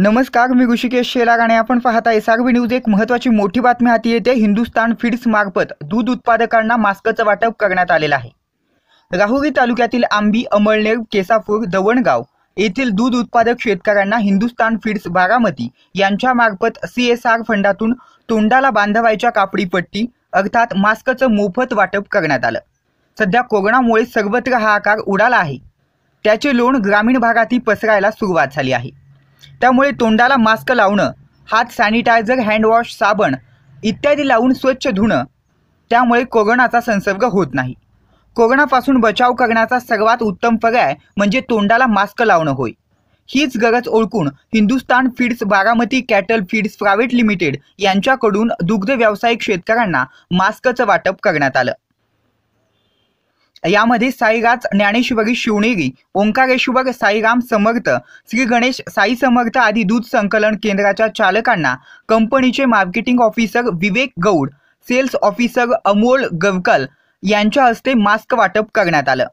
नमस्कार मी ऋषिकेश शेलार आणि आपण पाहता सागवी न्यूज एक महत्वाची मोठी बातमी हाती येते हिंदुस्तान फिड्स मार्फत दूध उत्पादकांना मास्कचं वाटप करण्यात आलेलं आहे राहुरी तालुक्यातील आंबी अमळनेर केसापूर दवणगाव येथील दूध उत्पादक शेतकऱ्यांना हिंदुस्तान फीड्स बारामती यांच्यामार्फत सी एस आर फंडातून तोंडाला बांधवायच्या कापडी पट्टी अर्थात मास्कचं मोफत वाटप करण्यात आलं सध्या कोरोनामुळे सर्वत्र हा आकार उडाला आहे त्याचे लोण ग्रामीण भागातही पसरायला सुरुवात झाली आहे त्यामुळे तोंडाला मास्क लावणं हात सॅनिटायझर हँडवॉश साबण इत्यादी लावून स्वच्छ धुणं त्यामुळे कोरोनाचा संसर्ग होत नाही कोरोनापासून बचाव करण्याचा सर्वात उत्तम पर्याय म्हणजे तोंडाला मास्क लावणं होय हीच गरज ओळखून Hindustan feeds Baramati cattle feeds private limited यांच्याकडून दुग्ध व्यावसायिक शेतकऱ्यांना मास्कचं वाटप करण्यात आलं यामध्ये साईगाज ज्ञानेश्वरी शिवनेरी ओंकारेश्वर साईराम समर्थ श्री गणेश साई समर्थ आदी दूध संकलन केंद्राच्या चालकांना कंपनीचे marketing officer Vivek Gaud sales officer Amol Gavkal यांच्या हस्ते मास्क वाटप करण्यात आलं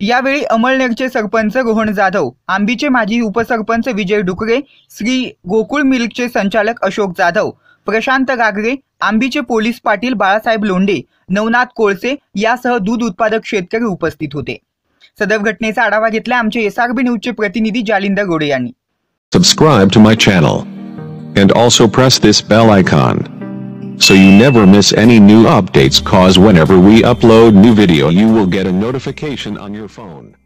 यावेळी अमळनेरचे सरपंच रोहन जाधव आंबीचे माजी उपसरपंच विजय डुकरे श्री गोकुळ मिल्कचे संचालक अशोक जाधव प्रशांत गागरे आंबीचे पोलीस पाटील बाळासाहेब लोंढे नवनाथ कोळसे यासह दूध उत्पादक शेतकरी उपस्थित होते सदर घटनेचा आढावा घेतला आमचे एसआरबी न्यूजचे प्रतिनिधी जालिंदर गोडे यांनी subscribe to my channel and also press this bell icon so you never miss any new updates cause whenever we upload new video you will get a notification on your phone